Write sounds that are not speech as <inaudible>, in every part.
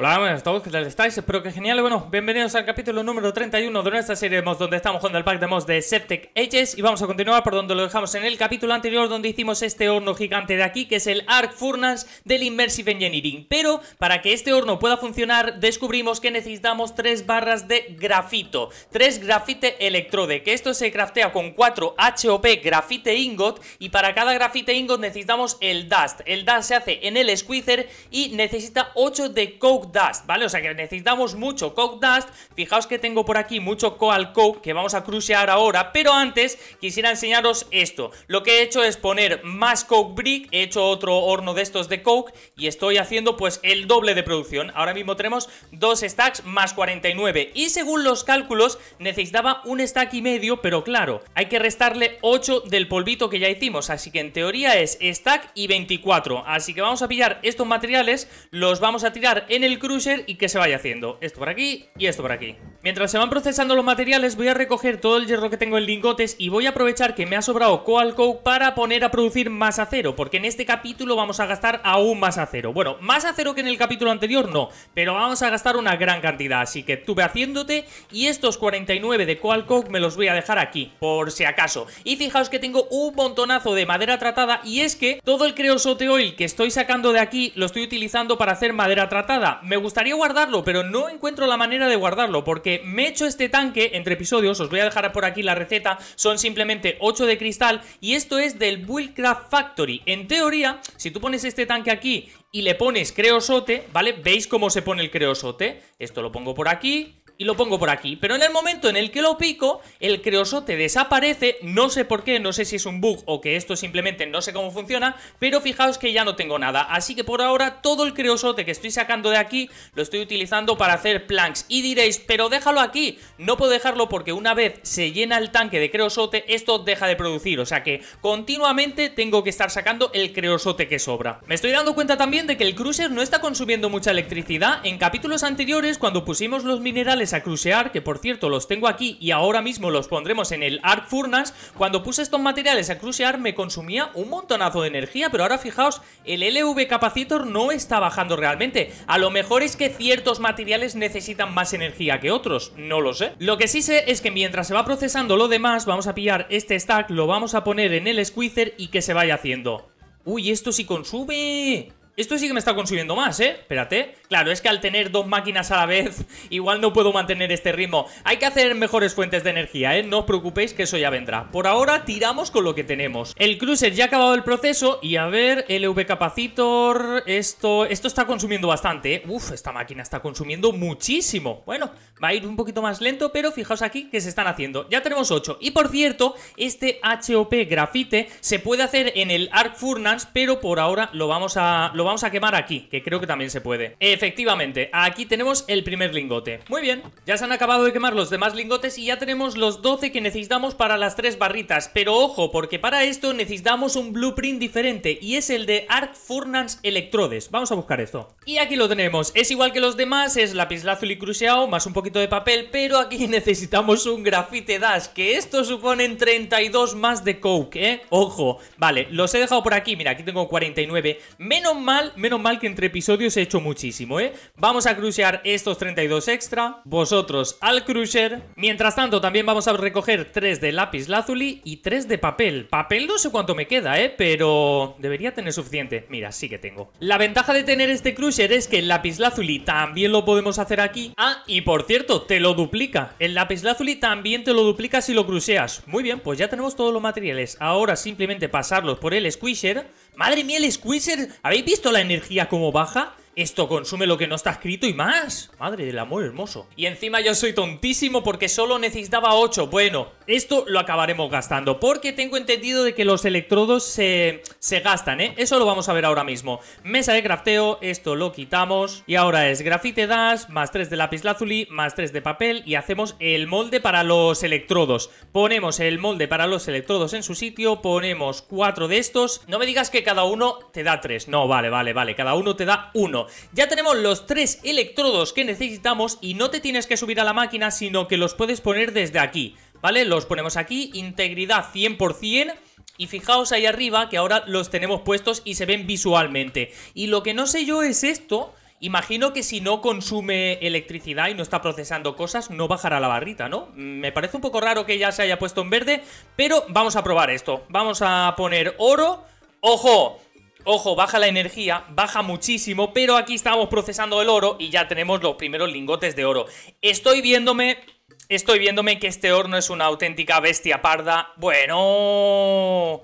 Hola, buenas todos, ¿qué tal estáis? Espero que genial. Bueno, bienvenidos al capítulo número 31 de nuestra serie de mods donde estamos jugando el pack de mods de Septic Ages y vamos a continuar por donde lo dejamos en el capítulo anterior donde hicimos este horno gigante de aquí que es el Arc Furnace del Immersive Engineering. Pero para que este horno pueda funcionar descubrimos que necesitamos tres barras de grafito, 3 grafite electrode, que esto se craftea con 4 HOP grafite ingot y para cada grafite ingot necesitamos el dust. El dust se hace en el squeezer y necesita 8 de coke Dust, ¿vale? O sea que necesitamos mucho Coke Dust. Fijaos que tengo por aquí mucho Coal Coke que vamos a crucear ahora, pero antes quisiera enseñaros esto. Lo que he hecho es poner más Coke Brick, he hecho otro horno de estos de Coke y estoy haciendo pues el doble de producción. Ahora mismo tenemos dos stacks más 49 y según los cálculos necesitaba un stack y medio, pero claro, hay que restarle 8 del polvito que ya hicimos, así que en teoría es stack y 24. Así que vamos a pillar estos materiales, los vamos a tirar en el Crusher y que se vaya haciendo. Esto por aquí y esto por aquí. Mientras se van procesando los materiales voy a recoger todo el hierro que tengo en lingotes y voy a aprovechar que me ha sobrado coal coke para poner a producir más acero, porque en este capítulo vamos a gastar aún más acero. Bueno, más acero que en el capítulo anterior no, pero vamos a gastar una gran cantidad, así que tuve haciéndote y estos 49 de coal coke me los voy a dejar aquí, por si acaso. Y fijaos que tengo un montonazo de madera tratada y es que todo el creosote oil que estoy sacando de aquí lo estoy utilizando para hacer madera tratada, me gustaría guardarlo, pero no encuentro la manera de guardarlo, porque me he hecho este tanque entre episodios, os voy a dejar por aquí la receta, son simplemente 8 de cristal, y esto es del Willcraft Factory. En teoría, si tú pones este tanque aquí y le pones creosote, ¿vale? ¿Veis cómo se pone el creosote? Esto lo pongo por aquí, y lo pongo por aquí. Pero en el momento en el que lo pico, el creosote desaparece, no sé por qué, no sé si es un bug o que esto simplemente no sé cómo funciona, pero fijaos que ya no tengo nada. Así que por ahora todo el creosote que estoy sacando de aquí lo estoy utilizando para hacer planks. Y diréis, pero déjalo aquí. No puedo dejarlo porque una vez se llena el tanque de creosote, esto deja de producir. O sea que continuamente tengo que estar sacando el creosote que sobra. Me estoy dando cuenta también de que el cruiser no está consumiendo mucha electricidad. En capítulos anteriores, cuando pusimos los minerales a crucear, que por cierto los tengo aquí y ahora mismo los pondremos en el Arc Furnas, Cuando puse estos materiales a crucear me consumía un montonazo de energía, pero ahora fijaos, el LV Capacitor no está bajando realmente. A lo mejor es que ciertos materiales necesitan más energía que otros, no lo sé. Lo que sí sé es que mientras se va procesando lo demás, vamos a pillar este stack, lo vamos a poner en el squeezer y que se vaya haciendo. ¡Uy, esto sí consume! Esto sí que me está consumiendo más, ¿eh? Espérate. Claro, es que al tener dos máquinas a la vez, <laughs> igual no puedo mantener este ritmo. Hay que hacer mejores fuentes de energía, ¿eh? No os preocupéis que eso ya vendrá. Por ahora tiramos con lo que tenemos. El cruiser ya ha acabado el proceso y a ver, LV capacitor, esto... Esto está consumiendo bastante, ¿eh? Uf, esta máquina está consumiendo muchísimo. Bueno, va a ir un poquito más lento, pero fijaos aquí que se están haciendo. Ya tenemos 8. Y por cierto, este HOP grafite se puede hacer en el Arc Furnace, pero por ahora lo vamos a vamos a quemar aquí, que creo que también se puede. Efectivamente, aquí tenemos el primer lingote. Muy bien, ya se han acabado de quemar los demás lingotes y ya tenemos los 12 que necesitamos para las tres barritas. Pero ojo, porque para esto necesitamos un blueprint diferente y es el de Art Furnance Electrodes. Vamos a buscar esto. Y aquí lo tenemos. Es igual que los demás, es lapislázuli y cruceado, más un poquito de papel, pero aquí <laughs> necesitamos un grafite dash, que esto suponen 32 más de coke, ¿eh? Ojo. Vale, los he dejado por aquí. Mira, aquí tengo 49. Menos mal menos mal que entre episodios he hecho muchísimo, ¿eh? Vamos a crucear estos 32 extra, vosotros al crucer. Mientras tanto, también vamos a recoger 3 de lápiz lazuli y 3 de papel. Papel no sé cuánto me queda, ¿eh? Pero debería tener suficiente. Mira, sí que tengo. La ventaja de tener este crucer es que el lápiz lazuli también lo podemos hacer aquí. Ah, y por cierto, te lo duplica. El lápiz lazuli también te lo duplica si lo cruceas. Muy bien, pues ya tenemos todos los materiales. Ahora simplemente pasarlos por el squisher Madre mía, el Squeezer. ¿Habéis visto la energía como baja? Esto consume lo que no está escrito y más. Madre del amor hermoso. Y encima yo soy tontísimo porque solo necesitaba 8. Bueno, esto lo acabaremos gastando porque tengo entendido de que los electrodos se, se gastan, ¿eh? Eso lo vamos a ver ahora mismo. Mesa de crafteo, esto lo quitamos. Y ahora es grafite das, más 3 de lápiz lazuli, más 3 de papel y hacemos el molde para los electrodos. Ponemos el molde para los electrodos en su sitio, ponemos 4 de estos. No me digas que cada uno te da 3. No, vale, vale, vale. Cada uno te da 1. Ya tenemos los tres electrodos que necesitamos y no te tienes que subir a la máquina, sino que los puedes poner desde aquí, ¿vale? Los ponemos aquí, integridad 100%. Y fijaos ahí arriba que ahora los tenemos puestos y se ven visualmente. Y lo que no sé yo es esto, Imagino que si no consume electricidad y no está procesando cosas, no bajará la barrita, ¿no? Me parece un poco raro que ya se haya puesto en verde, pero vamos a probar esto. Vamos a poner oro. ¡Ojo! Ojo, baja la energía, baja muchísimo, pero aquí estamos procesando el oro y ya tenemos los primeros lingotes de oro. Estoy viéndome... Estoy viéndome que este horno es una auténtica bestia parda. Bueno...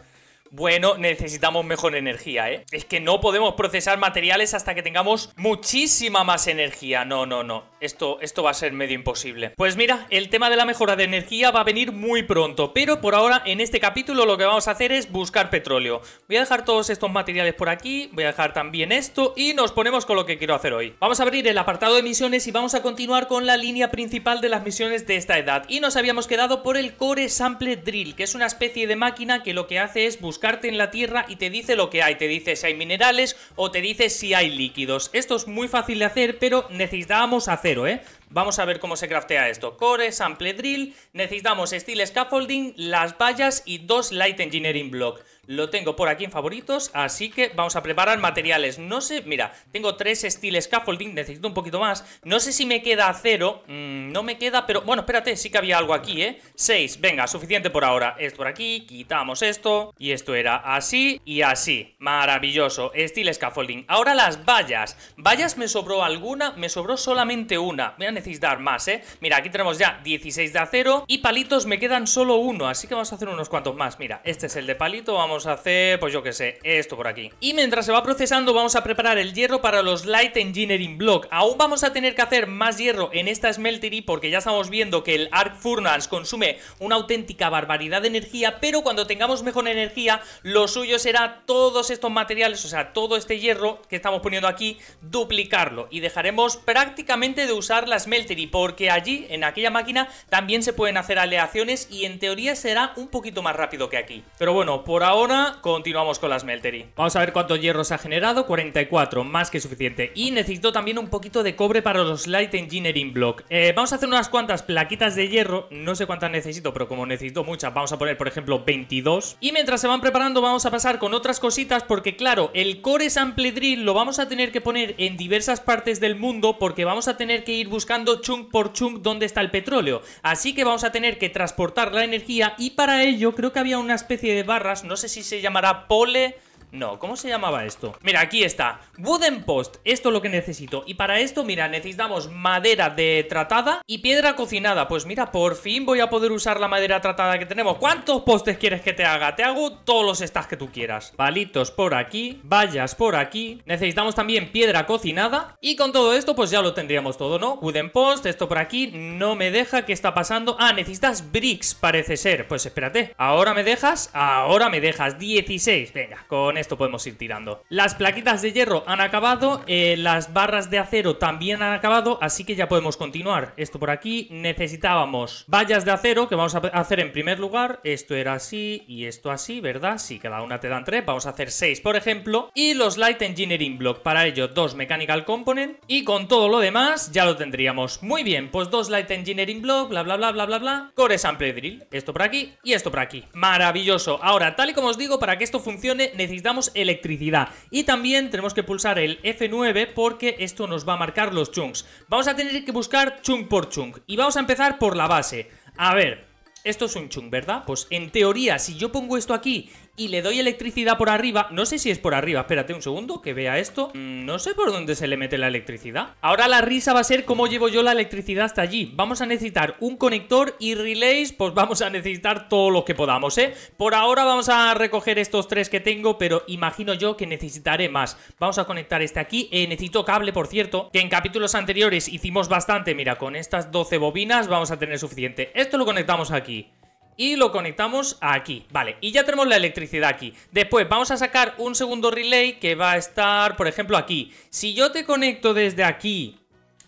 Bueno, necesitamos mejor energía, ¿eh? Es que no podemos procesar materiales hasta que tengamos muchísima más energía. No, no, no. Esto, esto va a ser medio imposible. Pues mira, el tema de la mejora de energía va a venir muy pronto. Pero por ahora, en este capítulo, lo que vamos a hacer es buscar petróleo. Voy a dejar todos estos materiales por aquí. Voy a dejar también esto. Y nos ponemos con lo que quiero hacer hoy. Vamos a abrir el apartado de misiones y vamos a continuar con la línea principal de las misiones de esta edad. Y nos habíamos quedado por el Core Sample Drill, que es una especie de máquina que lo que hace es buscar en la tierra y te dice lo que hay, te dice si hay minerales o te dice si hay líquidos. Esto es muy fácil de hacer, pero necesitábamos acero, ¿eh? Vamos a ver cómo se craftea esto. Core, sample drill, necesitamos steel scaffolding, las vallas y dos light engineering block. Lo tengo por aquí en favoritos, así que vamos a preparar materiales. No sé, mira, tengo tres steel scaffolding, necesito un poquito más. No sé si me queda cero, mm, no me queda, pero... Bueno, espérate, sí que había algo aquí, ¿eh? Seis, venga, suficiente por ahora. Esto por aquí, quitamos esto, y esto era así y así. Maravilloso, steel scaffolding. Ahora las vallas. Vallas me sobró alguna, me sobró solamente una. Voy a necesitar más, ¿eh? Mira, aquí tenemos ya 16 de acero, y palitos me quedan solo uno, así que vamos a hacer unos cuantos más. Mira, este es el de palito, vamos hacer, pues yo que sé, esto por aquí. Y mientras se va procesando vamos a preparar el hierro para los Light Engineering Block. Aún vamos a tener que hacer más hierro en esta Smeltery porque ya estamos viendo que el Arc Furnace consume una auténtica barbaridad de energía, pero cuando tengamos mejor energía, lo suyo será todos estos materiales, o sea, todo este hierro que estamos poniendo aquí, duplicarlo y dejaremos prácticamente de usar la Smeltery porque allí, en aquella máquina, también se pueden hacer aleaciones y en teoría será un poquito más rápido que aquí. Pero bueno, por ahora continuamos con las Smeltery. Vamos a ver cuánto hierro se ha generado. 44, más que suficiente. Y necesito también un poquito de cobre para los Light Engineering Block. Eh, vamos a hacer unas cuantas plaquitas de hierro. No sé cuántas necesito, pero como necesito muchas, vamos a poner, por ejemplo, 22. Y mientras se van preparando, vamos a pasar con otras cositas porque, claro, el core sample drill lo vamos a tener que poner en diversas partes del mundo porque vamos a tener que ir buscando chunk por chunk dónde está el petróleo. Así que vamos a tener que transportar la energía y para ello creo que había una especie de barras, no sé si si se llamará pole no, ¿cómo se llamaba esto? Mira, aquí está Wooden post, esto es lo que necesito Y para esto, mira, necesitamos madera de tratada y piedra cocinada Pues mira, por fin voy a poder usar la madera tratada que tenemos ¿Cuántos postes quieres que te haga? Te hago todos los stacks que tú quieras Palitos por aquí, vallas por aquí Necesitamos también piedra cocinada Y con todo esto, pues ya lo tendríamos todo, ¿no? Wooden post, esto por aquí, no me deja, ¿qué está pasando? Ah, necesitas bricks, parece ser Pues espérate, ahora me dejas, ahora me dejas 16, venga, con esto esto podemos ir tirando. Las plaquitas de hierro han acabado, eh, las barras de acero también han acabado, así que ya podemos continuar. Esto por aquí, necesitábamos vallas de acero, que vamos a hacer en primer lugar. Esto era así y esto así, ¿verdad? si cada una te dan tres, vamos a hacer seis, por ejemplo. Y los Light Engineering Block, para ello dos Mechanical Component. Y con todo lo demás ya lo tendríamos. Muy bien, pues dos Light Engineering Block, bla, bla, bla, bla, bla, bla. Core Sample Drill, esto por aquí y esto por aquí. Maravilloso. Ahora, tal y como os digo, para que esto funcione necesitamos electricidad. Y también tenemos que pulsar el F9 porque esto nos va a marcar los chunks. Vamos a tener que buscar chunk por chunk. Y vamos a empezar por la base. A ver, esto es un chunk, ¿verdad? Pues en teoría, si yo pongo esto aquí y le doy electricidad por arriba. No sé si es por arriba, espérate un segundo que vea esto. Mm, no sé por dónde se le mete la electricidad. Ahora la risa va a ser cómo llevo yo la electricidad hasta allí. Vamos a necesitar un conector y relays, pues vamos a necesitar todo lo que podamos, ¿eh? Por ahora vamos a recoger estos tres que tengo, pero imagino yo que necesitaré más. Vamos a conectar este aquí. Eh, necesito cable, por cierto, que en capítulos anteriores hicimos bastante. Mira, con estas 12 bobinas vamos a tener suficiente. Esto lo conectamos aquí y lo conectamos aquí, vale, y ya tenemos la electricidad aquí. Después vamos a sacar un segundo relay que va a estar, por ejemplo, aquí. Si yo te conecto desde aquí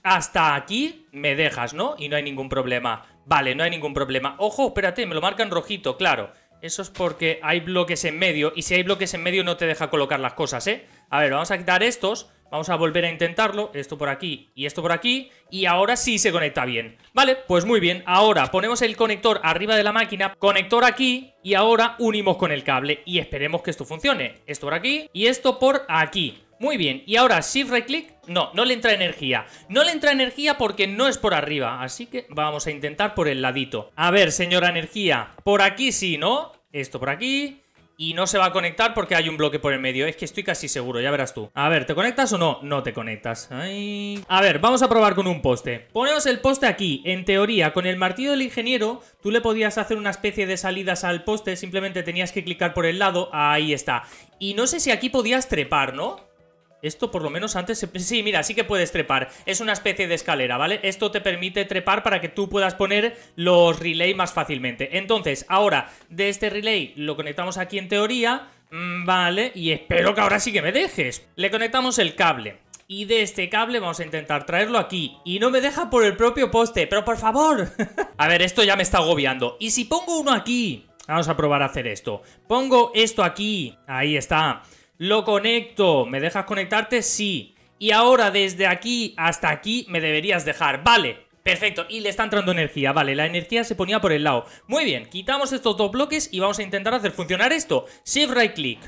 hasta aquí, me dejas, ¿no? Y no hay ningún problema. Vale, no hay ningún problema. Ojo, espérate, me lo marcan rojito, claro. Eso es porque hay bloques en medio y si hay bloques en medio no te deja colocar las cosas, ¿eh? A ver, vamos a quitar estos Vamos a volver a intentarlo, esto por aquí y esto por aquí, y ahora sí se conecta bien. Vale, pues muy bien, ahora ponemos el conector arriba de la máquina, conector aquí, y ahora unimos con el cable, y esperemos que esto funcione. Esto por aquí y esto por aquí. Muy bien, y ahora shift right no, no le entra energía. No le entra energía porque no es por arriba, así que vamos a intentar por el ladito. A ver, señora energía, por aquí sí, ¿no? Esto por aquí, y no se va a conectar porque hay un bloque por el medio. Es que estoy casi seguro, ya verás tú. A ver, ¿te conectas o no? No te conectas. A ver, vamos a probar con un poste. Ponemos el poste aquí. En teoría, con el martillo del ingeniero, tú le podías hacer una especie de salidas al poste. Simplemente tenías que clicar por el lado. Ahí está. Y no sé si aquí podías trepar, ¿no? Esto por lo menos antes... Sí, mira, sí que puedes trepar. Es una especie de escalera, ¿vale? Esto te permite trepar para que tú puedas poner los relay más fácilmente. Entonces, ahora, de este relay lo conectamos aquí en teoría... Mm, vale, y espero que ahora sí que me dejes. Le conectamos el cable. Y de este cable vamos a intentar traerlo aquí. Y no me deja por el propio poste, pero por favor. <laughs> a ver, esto ya me está agobiando. Y si pongo uno aquí... Vamos a probar a hacer esto. Pongo esto aquí. Ahí está. Lo conecto. ¿Me dejas conectarte? Sí. Y ahora desde aquí hasta aquí me deberías dejar. Vale. Perfecto, y le está entrando energía, vale, la energía se ponía por el lado. Muy bien, quitamos estos dos bloques y vamos a intentar hacer funcionar esto. Shift right click.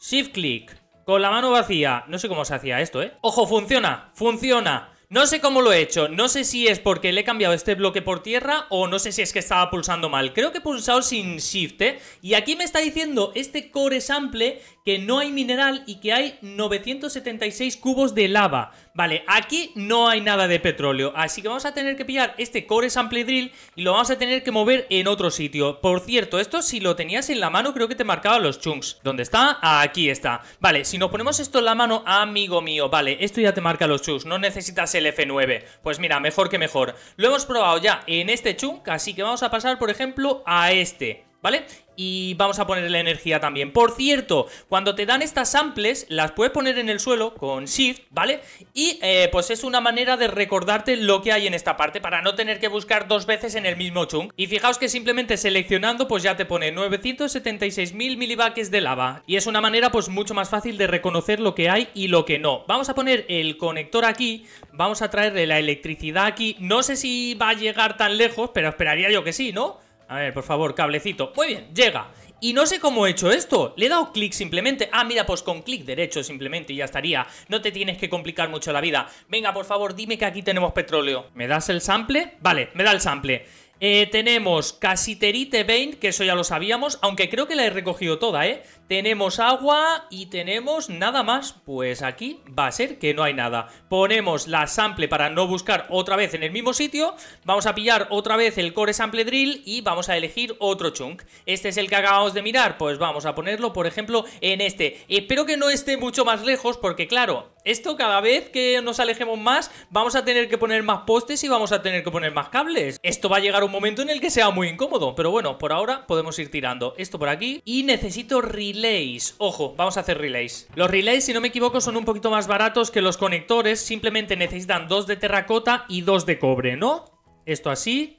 Shift click. Con la mano vacía. No sé cómo se hacía esto, ¿eh? Ojo, funciona, funciona. No sé cómo lo he hecho, no sé si es porque le he cambiado este bloque por tierra o no sé si es que estaba pulsando mal. Creo que he pulsado sin shift, ¿eh? Y aquí me está diciendo este core sample que no hay mineral y que hay 976 cubos de lava. Vale, aquí no hay nada de petróleo, así que vamos a tener que pillar este core sample drill y lo vamos a tener que mover en otro sitio. Por cierto, esto si lo tenías en la mano creo que te marcaba los chunks. ¿Dónde está? Aquí está. Vale, si nos ponemos esto en la mano, amigo mío, vale, esto ya te marca los chunks, no necesitas el F9. Pues mira, mejor que mejor. Lo hemos probado ya en este chunk, así que vamos a pasar, por ejemplo, a este. ¿Vale? Y vamos a poner la energía también. Por cierto, cuando te dan estas samples, las puedes poner en el suelo con Shift, ¿vale? Y eh, pues es una manera de recordarte lo que hay en esta parte para no tener que buscar dos veces en el mismo chunk. Y fijaos que simplemente seleccionando pues ya te pone 976.000 milibaques de lava. Y es una manera pues mucho más fácil de reconocer lo que hay y lo que no. Vamos a poner el conector aquí, vamos a traerle la electricidad aquí. No sé si va a llegar tan lejos, pero esperaría yo que sí, ¿no? A ver, por favor, cablecito. Muy bien, llega. Y no sé cómo he hecho esto. Le he dado clic simplemente. Ah, mira, pues con clic derecho simplemente y ya estaría. No te tienes que complicar mucho la vida. Venga, por favor, dime que aquí tenemos petróleo. ¿Me das el sample? Vale, me da el sample. Eh, tenemos Casiterite Vein, que eso ya lo sabíamos, aunque creo que la he recogido toda, ¿eh? Tenemos agua y tenemos nada más. Pues aquí va a ser que no hay nada. Ponemos la sample para no buscar otra vez en el mismo sitio. Vamos a pillar otra vez el core sample drill y vamos a elegir otro chunk. Este es el que acabamos de mirar. Pues vamos a ponerlo, por ejemplo, en este. Espero que no esté mucho más lejos porque, claro, esto cada vez que nos alejemos más vamos a tener que poner más postes y vamos a tener que poner más cables. Esto va a llegar un momento en el que sea muy incómodo. Pero bueno, por ahora podemos ir tirando esto por aquí. Y necesito relays. Ojo, vamos a hacer relays. Los relays, si no me equivoco, son un poquito más baratos que los conectores. Simplemente necesitan dos de terracota y dos de cobre, ¿no? Esto así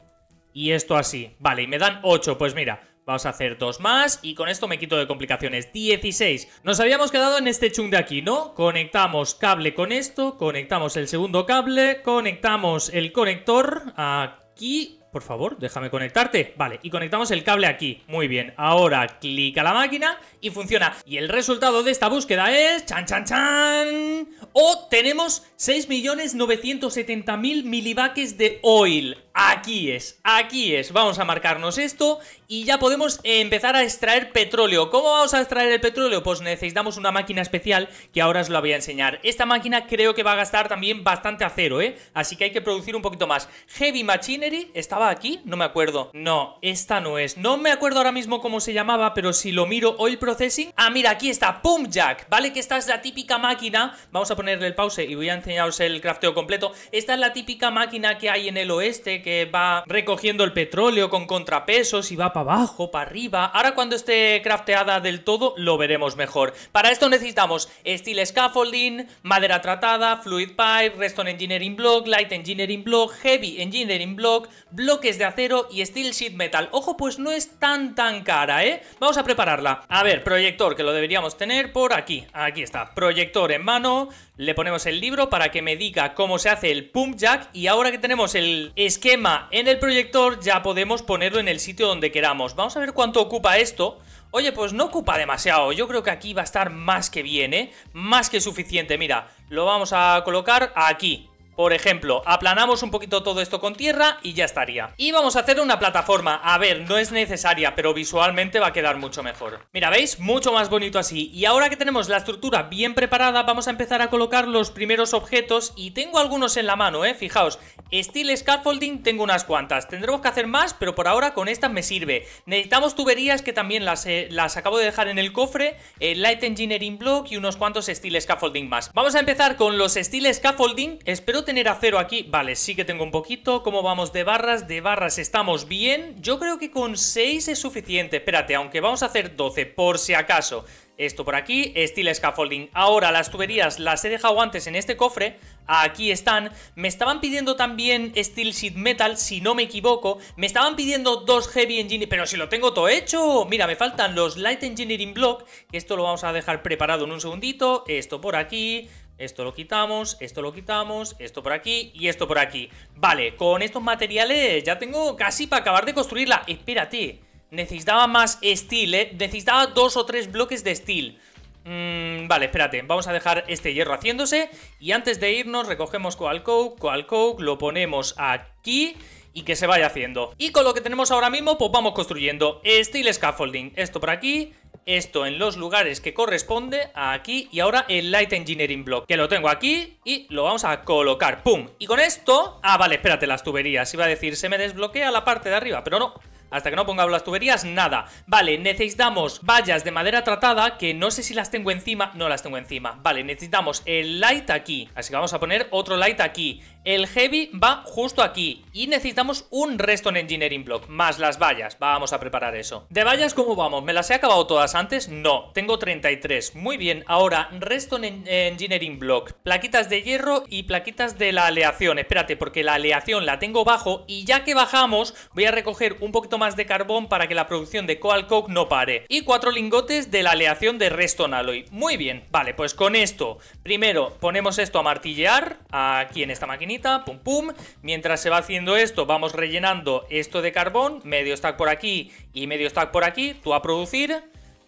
y esto así. Vale, y me dan ocho, Pues mira, Vamos a hacer dos más y con esto me quito de complicaciones. 16. Nos habíamos quedado en este chung de aquí, ¿no? Conectamos cable con esto, conectamos el segundo cable, conectamos el conector aquí por favor, déjame conectarte. Vale, y conectamos el cable aquí. Muy bien, ahora clica la máquina y funciona. Y el resultado de esta búsqueda es... ¡Chan, chan, chan! O oh, tenemos 6.970.000 milivaques de oil. Aquí es, aquí es. Vamos a marcarnos esto y ya podemos empezar a extraer petróleo. ¿Cómo vamos a extraer el petróleo? Pues necesitamos una máquina especial que ahora os la voy a enseñar. Esta máquina creo que va a gastar también bastante acero, ¿eh? Así que hay que producir un poquito más. Heavy Machinery, ¿estaba aquí? No me acuerdo. No, esta no es. No me acuerdo ahora mismo cómo se llamaba, pero si lo miro, Oil Processing. Ah, mira, aquí está, Pump Jack, ¿vale? Que esta es la típica máquina. Vamos a ponerle el pause y voy a enseñaros el crafteo completo. Esta es la típica máquina que hay en el oeste que va recogiendo el petróleo con contrapesos y va para abajo, para arriba. Ahora cuando esté crafteada del todo lo veremos mejor. Para esto necesitamos steel scaffolding, madera tratada, fluid pipe, Reston engineering block, light engineering block, heavy engineering block, bloques de acero y steel sheet metal. Ojo, pues no es tan tan cara, ¿eh? Vamos a prepararla. A ver, proyector, que lo deberíamos tener por aquí. Aquí está, proyector en mano, le ponemos el libro para que me diga cómo se hace el pump jack y ahora que tenemos el esquema en el proyector ya podemos ponerlo en el sitio donde queramos. Vamos a ver cuánto ocupa esto. Oye, pues no ocupa demasiado, yo creo que aquí va a estar más que bien, ¿eh? Más que suficiente, mira, lo vamos a colocar aquí. Por ejemplo, aplanamos un poquito todo esto con tierra y ya estaría. Y vamos a hacer una plataforma. A ver, no es necesaria, pero visualmente va a quedar mucho mejor. Mira, ¿veis? Mucho más bonito así. Y ahora que tenemos la estructura bien preparada, vamos a empezar a colocar los primeros objetos. Y tengo algunos en la mano, ¿eh? Fijaos. Steel Scaffolding tengo unas cuantas. Tendremos que hacer más, pero por ahora con estas me sirve. Necesitamos tuberías que también las, eh, las acabo de dejar en el cofre. Eh, light Engineering Block y unos cuantos Steel Scaffolding más. Vamos a empezar con los Steel Scaffolding. Espero tener a cero aquí. Vale, sí que tengo un poquito. ¿Cómo vamos de barras? De barras estamos bien. Yo creo que con 6 es suficiente. Espérate, aunque vamos a hacer 12 por si acaso. Esto por aquí, Steel Scaffolding. Ahora, las tuberías las he dejado antes en este cofre. Aquí están. Me estaban pidiendo también Steel Sheet Metal, si no me equivoco. Me estaban pidiendo dos Heavy Engineering. Pero si lo tengo todo hecho. Mira, me faltan los Light Engineering Block. Esto lo vamos a dejar preparado en un segundito. Esto por aquí. Esto lo quitamos, esto lo quitamos, esto por aquí y esto por aquí. Vale, con estos materiales ya tengo casi para acabar de construirla. Espérate, necesitaba más steel, eh. Necesitaba dos o tres bloques de steel. Mm, vale, espérate, vamos a dejar este hierro haciéndose y antes de irnos recogemos coal coke, coal coke, lo ponemos aquí y que se vaya haciendo. Y con lo que tenemos ahora mismo, pues vamos construyendo steel scaffolding, esto por aquí, esto en los lugares que corresponde, aquí y ahora el Light Engineering Block, que lo tengo aquí y lo vamos a colocar, ¡pum! Y con esto... Ah, vale, espérate, las tuberías, iba a decir, se me desbloquea la parte de arriba, pero no, hasta que no pongamos las tuberías, nada. Vale, necesitamos vallas de madera tratada, que no sé si las tengo encima, no las tengo encima. Vale, necesitamos el light aquí, así que vamos a poner otro light aquí. El heavy va justo aquí y necesitamos un reston engineering block, más las vallas, vamos a preparar eso. ¿De vallas cómo vamos? ¿Me las he acabado todas antes? No, tengo 33, muy bien, ahora reston engineering block, plaquitas de hierro y plaquitas de la aleación, espérate porque la aleación la tengo bajo y ya que bajamos voy a recoger un poquito más de carbón para que la producción de coal coke no pare y cuatro lingotes de la aleación de reston alloy, muy bien, vale, pues con esto, primero ponemos esto a martillear aquí en esta máquina pum pum. Mientras se va haciendo esto, vamos rellenando esto de carbón, medio stack por aquí y medio stack por aquí, tú a producir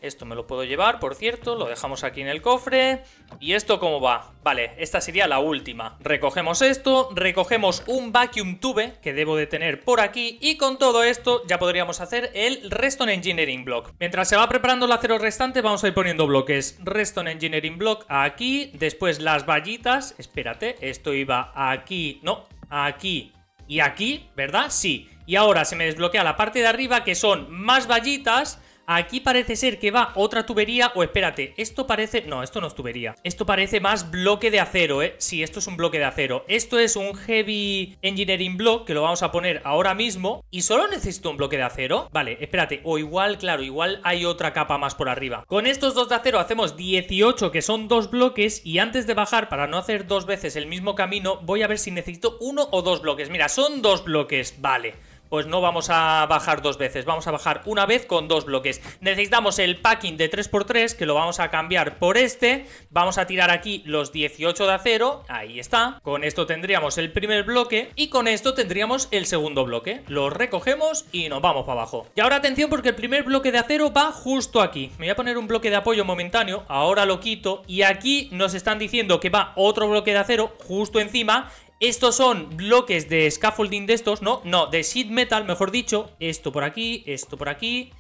esto me lo puedo llevar, por cierto, lo dejamos aquí en el cofre. ¿Y esto cómo va? Vale, esta sería la última. Recogemos esto, recogemos un vacuum tube que debo de tener por aquí y con todo esto ya podríamos hacer el Reston Engineering Block. Mientras se va preparando el acero restante vamos a ir poniendo bloques Reston Engineering Block aquí, después las vallitas, espérate, esto iba aquí, no, aquí y aquí, ¿verdad? Sí. Y ahora se me desbloquea la parte de arriba que son más vallitas Aquí parece ser que va otra tubería o espérate, esto parece... No, esto no es tubería. Esto parece más bloque de acero, ¿eh? si esto es un bloque de acero. Esto es un Heavy Engineering Block que lo vamos a poner ahora mismo y solo necesito un bloque de acero. Vale, espérate. O igual, claro, igual hay otra capa más por arriba. Con estos dos de acero hacemos 18 que son dos bloques y antes de bajar para no hacer dos veces el mismo camino voy a ver si necesito uno o dos bloques. Mira, son dos bloques, vale pues no vamos a bajar dos veces, vamos a bajar una vez con dos bloques. Necesitamos el packing de 3x3, que lo vamos a cambiar por este, vamos a tirar aquí los 18 de acero, ahí está. Con esto tendríamos el primer bloque y con esto tendríamos el segundo bloque. Lo recogemos y nos vamos para abajo. Y ahora atención porque el primer bloque de acero va justo aquí. Me voy a poner un bloque de apoyo momentáneo, ahora lo quito y aquí nos están diciendo que va otro bloque de acero justo encima estos son bloques de scaffolding de estos, ¿no? No, de sheet metal, mejor dicho. Esto por aquí, esto por aquí.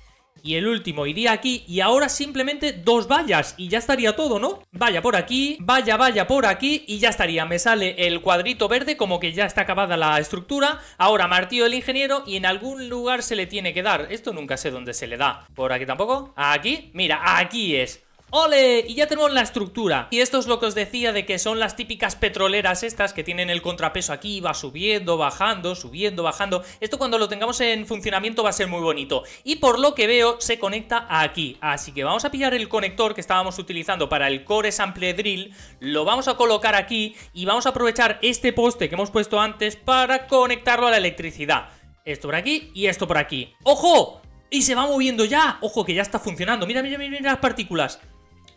Y el último iría aquí. Y ahora simplemente dos vallas. Y ya estaría todo, ¿no? Vaya por aquí, vaya, vaya por aquí. Y ya estaría. Me sale el cuadrito verde como que ya está acabada la estructura. Ahora martillo el ingeniero. Y en algún lugar se le tiene que dar. Esto nunca sé dónde se le da. Por aquí tampoco. Aquí. Mira, aquí es. ¡Ole! Y ya tenemos la estructura. Y esto es lo que os decía de que son las típicas petroleras estas que tienen el contrapeso aquí, va subiendo, bajando, subiendo, bajando. Esto cuando lo tengamos en funcionamiento va a ser muy bonito. Y por lo que veo, se conecta aquí. Así que vamos a pillar el conector que estábamos utilizando para el Core Sample Drill, lo vamos a colocar aquí y vamos a aprovechar este poste que hemos puesto antes para conectarlo a la electricidad. Esto por aquí y esto por aquí. ¡Ojo! Y se va moviendo ya. Ojo, que ya está funcionando. Mira, mira, mira, mira las partículas.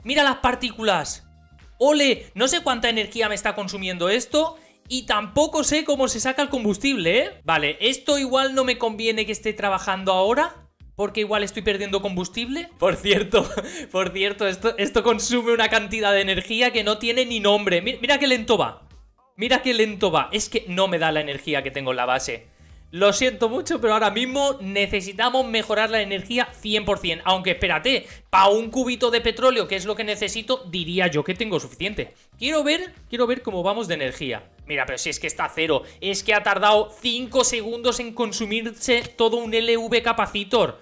Mira las partículas. Ole, no sé cuánta energía me está consumiendo esto. Y tampoco sé cómo se saca el combustible, ¿eh? Vale, esto igual no me conviene que esté trabajando ahora. Porque igual estoy perdiendo combustible. Por cierto, <laughs> por cierto, esto, consume una cantidad de energía que no tiene ni nombre. Mira, mira qué lento va. Mira qué lento va. Es que no me da la energía que tengo en la base. Lo siento mucho, pero ahora mismo necesitamos mejorar la energía 100%. Aunque espérate, para un cubito de petróleo, que es lo que necesito, diría yo que tengo suficiente. Quiero ver, quiero ver cómo vamos de energía. Mira, pero si es que está cero, es que ha tardado 5 segundos en consumirse todo un LV capacitor.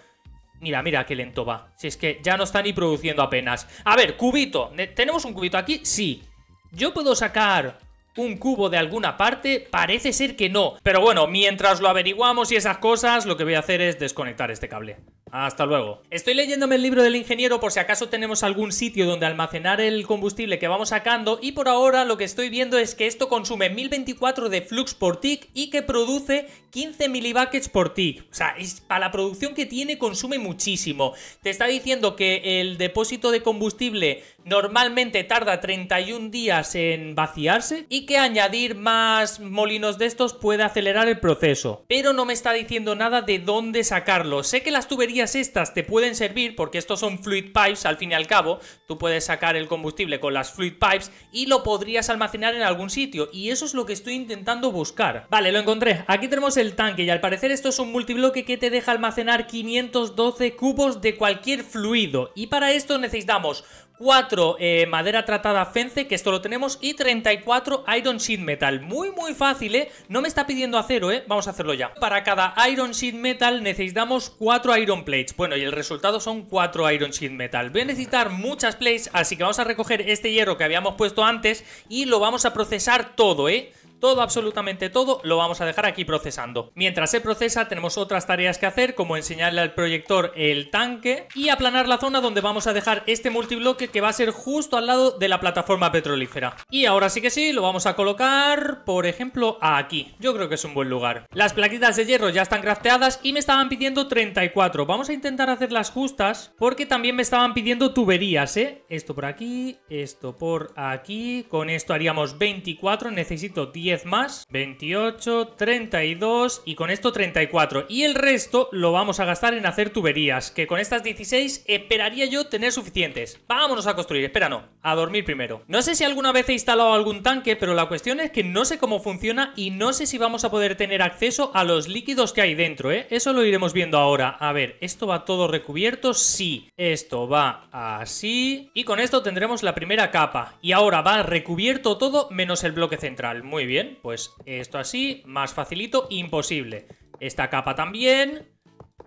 Mira, mira qué lento va. Si es que ya no está ni produciendo apenas. A ver, cubito. ¿Tenemos un cubito aquí? Sí. Yo puedo sacar un cubo de alguna parte? Parece ser que no. Pero bueno, mientras lo averiguamos y esas cosas, lo que voy a hacer es desconectar este cable. Hasta luego. Estoy leyéndome el libro del ingeniero por si acaso tenemos algún sitio donde almacenar el combustible que vamos sacando y por ahora lo que estoy viendo es que esto consume 1024 de flux por tick y que produce 15 milibuckets por tick. O sea, es, para la producción que tiene consume muchísimo. Te está diciendo que el depósito de combustible normalmente tarda 31 días en vaciarse y que añadir más molinos de estos puede acelerar el proceso. Pero no me está diciendo nada de dónde sacarlo. Sé que las tuberías estas te pueden servir porque estos son fluid pipes al fin y al cabo. Tú puedes sacar el combustible con las fluid pipes y lo podrías almacenar en algún sitio y eso es lo que estoy intentando buscar. Vale, lo encontré. Aquí tenemos el tanque y al parecer esto es un multibloque que te deja almacenar 512 cubos de cualquier fluido y para esto necesitamos 4 eh, madera tratada fence, que esto lo tenemos, y 34 iron sheet metal. Muy, muy fácil, ¿eh? No me está pidiendo acero, ¿eh? Vamos a hacerlo ya. Para cada iron sheet metal necesitamos 4 iron plates. Bueno, y el resultado son 4 iron sheet metal. Voy a necesitar muchas plates, así que vamos a recoger este hierro que habíamos puesto antes y lo vamos a procesar todo, ¿eh? Todo, absolutamente todo, lo vamos a dejar aquí procesando. Mientras se procesa, tenemos otras tareas que hacer, como enseñarle al proyector el tanque y aplanar la zona donde vamos a dejar este multibloque que va a ser justo al lado de la plataforma petrolífera. Y ahora sí que sí, lo vamos a colocar, por ejemplo, aquí. Yo creo que es un buen lugar. Las plaquitas de hierro ya están crafteadas y me estaban pidiendo 34. Vamos a intentar hacerlas justas porque también me estaban pidiendo tuberías, ¿eh? Esto por aquí, esto por aquí. Con esto haríamos 24, necesito 10 más, 28, 32 y con esto 34. Y el resto lo vamos a gastar en hacer tuberías, que con estas 16 esperaría yo tener suficientes. Vámonos a construir, espera no, a dormir primero. No sé si alguna vez he instalado algún tanque, pero la cuestión es que no sé cómo funciona y no sé si vamos a poder tener acceso a los líquidos que hay dentro, ¿eh? Eso lo iremos viendo ahora. A ver, ¿esto va todo recubierto? Sí. Esto va así. Y con esto tendremos la primera capa. Y ahora va recubierto todo menos el bloque central. Muy bien pues esto así, más facilito, imposible. Esta capa también.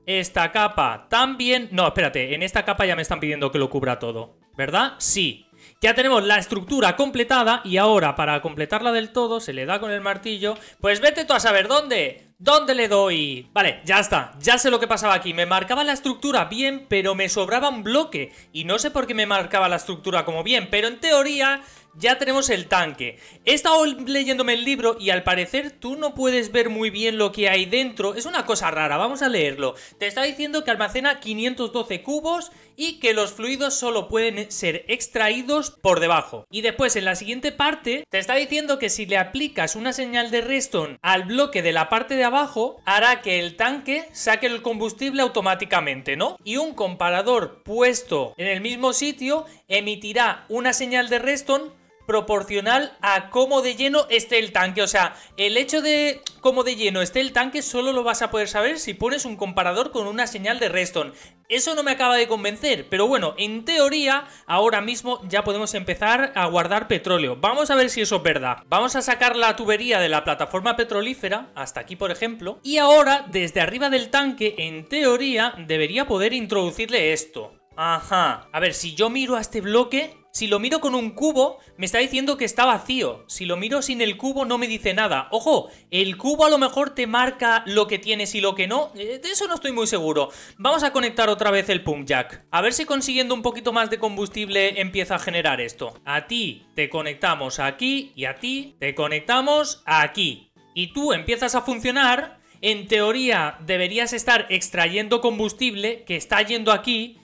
Esta capa también. No, espérate, en esta capa ya me están pidiendo que lo cubra todo. ¿Verdad? Sí. Ya tenemos la estructura completada y ahora para completarla del todo se le da con el martillo. Pues vete tú a saber dónde. ¿Dónde le doy? Vale, ya está, ya sé lo que pasaba aquí, me marcaba la estructura bien, pero me sobraba un bloque, y no sé por qué me marcaba la estructura como bien, pero en teoría ya tenemos el tanque. He estado leyéndome el libro y al parecer tú no puedes ver muy bien lo que hay dentro. Es una cosa rara, vamos a leerlo. Te está diciendo que almacena 512 cubos y que los fluidos solo pueden ser extraídos por debajo. Y después en la siguiente parte te está diciendo que si le aplicas una señal de redstone al bloque de la parte de abajo hará que el tanque saque el combustible automáticamente, ¿no? Y un comparador puesto en el mismo sitio emitirá una señal de redstone proporcional a cómo de lleno esté el tanque. O sea, el hecho de cómo de lleno esté el tanque solo lo vas a poder saber si pones un comparador con una señal de Reston. Eso no me acaba de convencer, pero bueno, en teoría ahora mismo ya podemos empezar a guardar petróleo. Vamos a ver si eso es verdad. Vamos a sacar la tubería de la plataforma petrolífera, hasta aquí por ejemplo, y ahora desde arriba del tanque, en teoría, debería poder introducirle esto. Ajá. A ver, si yo miro a este bloque, si lo miro con un cubo, me está diciendo que está vacío. Si lo miro sin el cubo, no me dice nada. Ojo, el cubo a lo mejor te marca lo que tienes y lo que no. Eh, de eso no estoy muy seguro. Vamos a conectar otra vez el pump jack. A ver si consiguiendo un poquito más de combustible empieza a generar esto. A ti te conectamos aquí y a ti te conectamos aquí. Y tú empiezas a funcionar en teoría deberías estar extrayendo combustible que está yendo aquí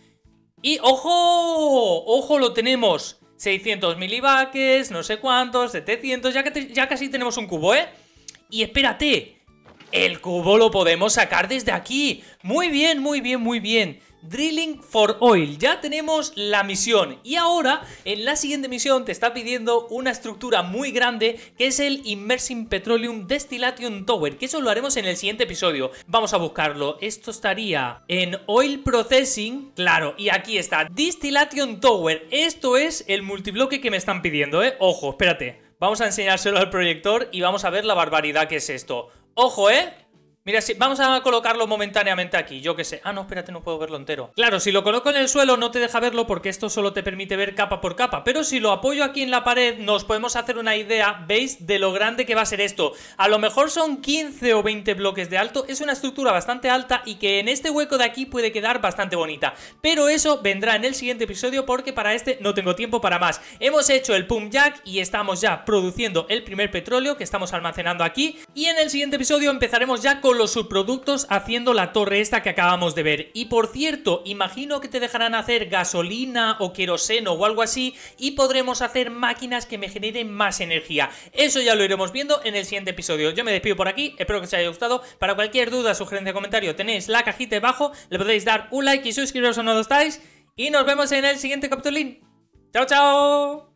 y ojo, ojo, lo tenemos. 600 milivaques, no sé cuántos, 700, ya, que ya casi tenemos un cubo, ¿eh? Y espérate, el cubo lo podemos sacar desde aquí. Muy bien, muy bien, muy bien. Drilling for Oil. Ya tenemos la misión y ahora en la siguiente misión te está pidiendo una estructura muy grande que es el Immersing Petroleum Destillation Tower, que eso lo haremos en el siguiente episodio. Vamos a buscarlo. Esto estaría en Oil Processing, claro, y aquí está, Distillation Tower. Esto es el multibloque que me están pidiendo, ¿eh? Ojo, espérate. Vamos a enseñárselo al proyector y vamos a ver la barbaridad que es esto. Ojo, ¿eh? Mira, si vamos a colocarlo momentáneamente aquí, yo qué sé. Ah, no, espérate, no puedo verlo entero. Claro, si lo coloco en el suelo no te deja verlo porque esto solo te permite ver capa por capa. Pero si lo apoyo aquí en la pared, nos podemos hacer una idea, ¿veis? De lo grande que va a ser esto. A lo mejor son 15 o 20 bloques de alto. Es una estructura bastante alta y que en este hueco de aquí puede quedar bastante bonita. Pero eso vendrá en el siguiente episodio porque para este no tengo tiempo para más. Hemos hecho el pump jack y estamos ya produciendo el primer petróleo que estamos almacenando aquí. Y en el siguiente episodio empezaremos ya con los subproductos haciendo la torre esta que acabamos de ver. Y por cierto, imagino que te dejarán hacer gasolina o queroseno o algo así y podremos hacer máquinas que me generen más energía. Eso ya lo iremos viendo en el siguiente episodio. Yo me despido por aquí, espero que os haya gustado. Para cualquier duda, sugerencia, comentario, tenéis la cajita debajo, le podéis dar un like y suscribiros si no lo estáis. Y nos vemos en el siguiente capítulo chao!